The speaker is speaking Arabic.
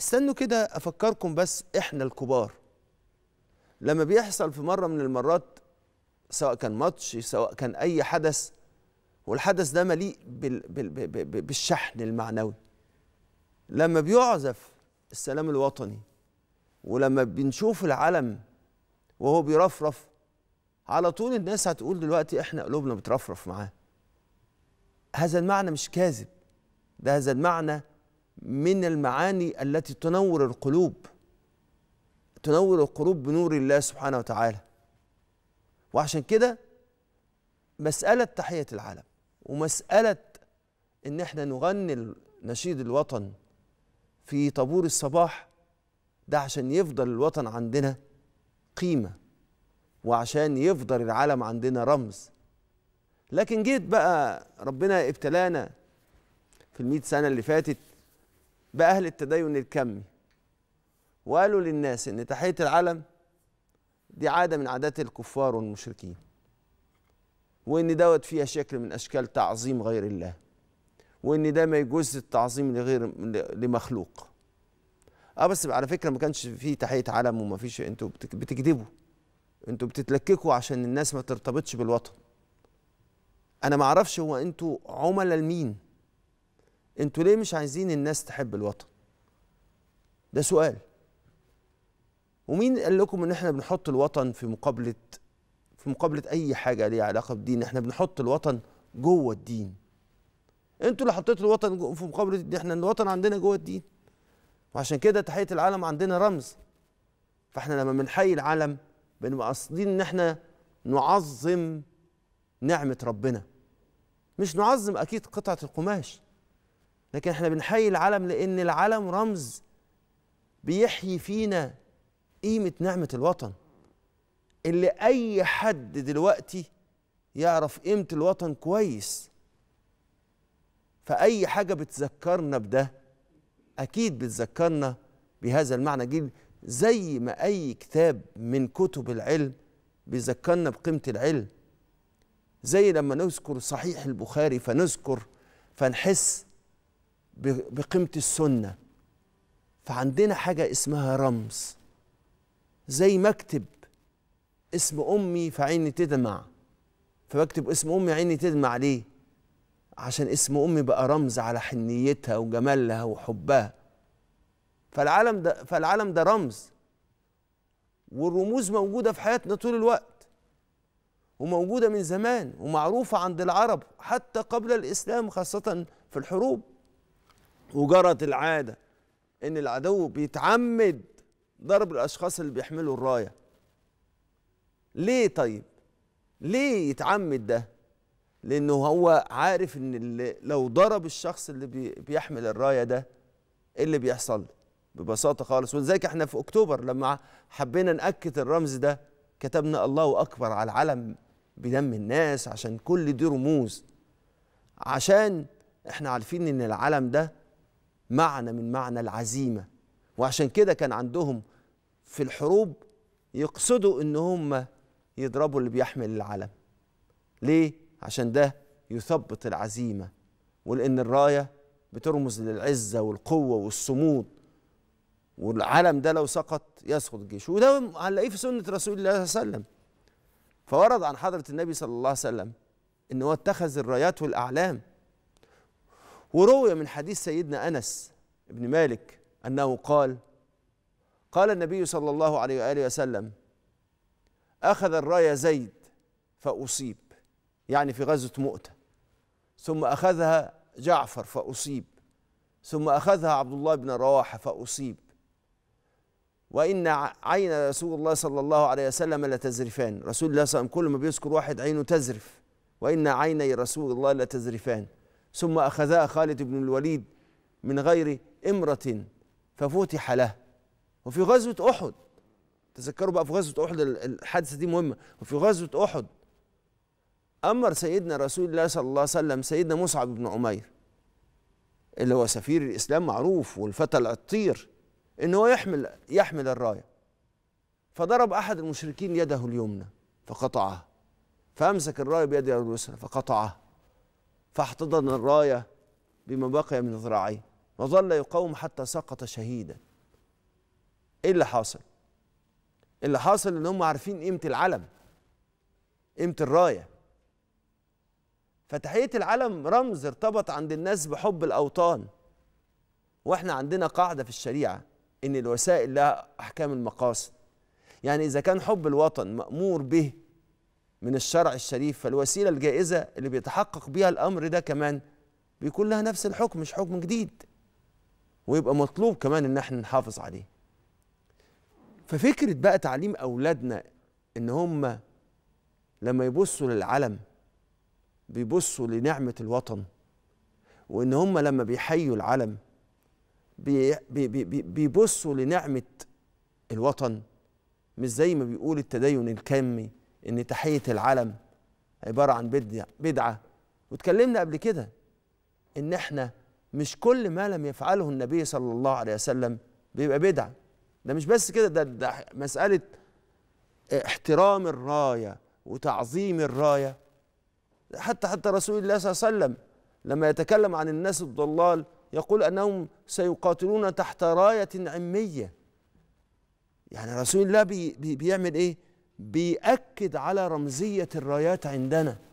استنوا كده افكركم بس احنا الكبار لما بيحصل في مره من المرات سواء كان ماتش سواء كان اي حدث والحدث ده مليء بالشحن المعنوي لما بيعزف السلام الوطني ولما بنشوف العلم وهو بيرفرف على طول الناس هتقول دلوقتي احنا قلوبنا بترفرف معاه هذا المعنى مش كاذب ده هذا المعنى من المعاني التي تنور القلوب تنور القلوب بنور الله سبحانه وتعالى وعشان كده مسألة تحية العالم ومسألة إن إحنا نغني نشيد الوطن في طابور الصباح ده عشان يفضل الوطن عندنا قيمة وعشان يفضل العالم عندنا رمز لكن جيت بقى ربنا ابتلانا في المئة سنة اللي فاتت بأهل التدين الكمي وقالوا للناس إن تحية العلم دي عادة من عادات الكفار والمشركين وإن دوت فيها شكل من أشكال تعظيم غير الله وإن ده ما يجوز التعظيم لغير لمخلوق اه بس على فكره ما كانش فيه تحيه علم وما فيش انتوا بتكذبوا انتوا بتتلككوا عشان الناس ما ترتبطش بالوطن انا ما اعرفش هو انتوا عملاء لمين انتوا ليه مش عايزين الناس تحب الوطن ده سؤال ومين قال لكم ان احنا بنحط الوطن في مقابله في مقابله اي حاجه ليها علاقه بالدين احنا بنحط الوطن جوه الدين انتوا اللي حطيتوا الوطن في مقابله الدين احنا الوطن عندنا جوه الدين وعشان كده تحيه العالم عندنا رمز فاحنا لما بنحيي العالم بنبقى قاصدين ان احنا نعظم نعمه ربنا مش نعظم اكيد قطعه القماش لكن احنا بنحيي العلم لان العلم رمز بيحيي فينا قيمه نعمه الوطن اللي اي حد دلوقتي يعرف قيمه الوطن كويس فاي حاجه بتذكرنا بده اكيد بتذكرنا بهذا المعنى جيد زي ما اي كتاب من كتب العلم بيذكرنا بقيمه العلم زي لما نذكر صحيح البخاري فنذكر فنحس بقيمة السنة فعندنا حاجة اسمها رمز زي ما اكتب اسم أمي فعيني تدمع فبكتب اسم أمي عيني تدمع ليه عشان اسم أمي بقى رمز على حنيتها وجمالها وحبها فالعالم ده فالعالم ده رمز والرموز موجودة في حياتنا طول الوقت وموجودة من زمان ومعروفة عند العرب حتى قبل الإسلام خاصة في الحروب وجرت العاده ان العدو بيتعمد ضرب الاشخاص اللي بيحملوا الرايه ليه طيب ليه يتعمد ده لانه هو عارف ان اللي لو ضرب الشخص اللي بيحمل الرايه ده ايه اللي بيحصل ببساطه خالص ولذلك احنا في اكتوبر لما حبينا ناكد الرمز ده كتبنا الله اكبر على العلم بدم الناس عشان كل دي رموز عشان احنا عارفين ان العلم ده معنى من معنى العزيمة وعشان كده كان عندهم في الحروب يقصدوا ان هم يضربوا اللي بيحمل العلم ليه عشان ده يثبط العزيمه ولان الرايه بترمز للعزه والقوه والصمود والعلم ده لو سقط يسقط الجيش وده هنلاقيه في سنه رسول الله صلى الله عليه وسلم فورد عن حضره النبي صلى الله عليه وسلم ان هو اتخذ الرايات والاعلام وروي من حديث سيدنا أنس بن مالك أنه قال قال النبي صلى الله عليه وآله وسلم أخذ الراية زيد فأصيب يعني في غزوة مؤتة ثم أخذها جعفر فأصيب ثم أخذها عبد الله بن رواحة فأصيب وإن عين رسول الله صلى الله عليه وسلم لتزرفان رسول الله صلى الله عليه وسلم كل ما بيذكر واحد عينه تزرف وإن عيني رسول الله لتزرفان ثم أخذها خالد بن الوليد من غير إمرة ففتح له وفي غزوة أحد تذكروا بقى في غزوة أحد الحادثة دي مهمة وفي غزوة أحد أمر سيدنا رسول الله صلى الله عليه وسلم سيدنا مصعب بن عمير اللي هو سفير الإسلام معروف والفتى العطير إن هو يحمل يحمل الراية فضرب أحد المشركين يده اليمنى فقطعها فأمسك الراية بيده اليسرى فقطعها فاحتضن الراية بما بقي من ذراعيه وظل يقاوم حتى سقط شهيدا ايه اللي حاصل إيه اللي حاصل ان هم عارفين قيمه العلم قيمه الرايه فتحيه العلم رمز ارتبط عند الناس بحب الاوطان واحنا عندنا قاعده في الشريعه ان الوسائل لها احكام المقاصد يعني اذا كان حب الوطن مامور به من الشرع الشريف فالوسيلة الجائزة اللي بيتحقق بيها الأمر ده كمان بيكون لها نفس الحكم مش حكم جديد ويبقى مطلوب كمان إن احنا نحافظ عليه ففكرة بقى تعليم أولادنا إن هم لما يبصوا للعلم بيبصوا لنعمة الوطن وإن هم لما بيحيوا العلم بي بي بي بيبصوا لنعمة الوطن مش زي ما بيقول التدين الكمي ان تحيه العلم عباره عن بدعه واتكلمنا قبل كده ان احنا مش كل ما لم يفعله النبي صلى الله عليه وسلم بيبقى بدعه ده مش بس كده ده, ده مساله احترام الرايه وتعظيم الرايه حتى حتى رسول الله صلى الله عليه وسلم لما يتكلم عن الناس الضلال يقول انهم سيقاتلون تحت رايه عميه يعني رسول الله بي بي بيعمل ايه بيأكد على رمزية الرايات عندنا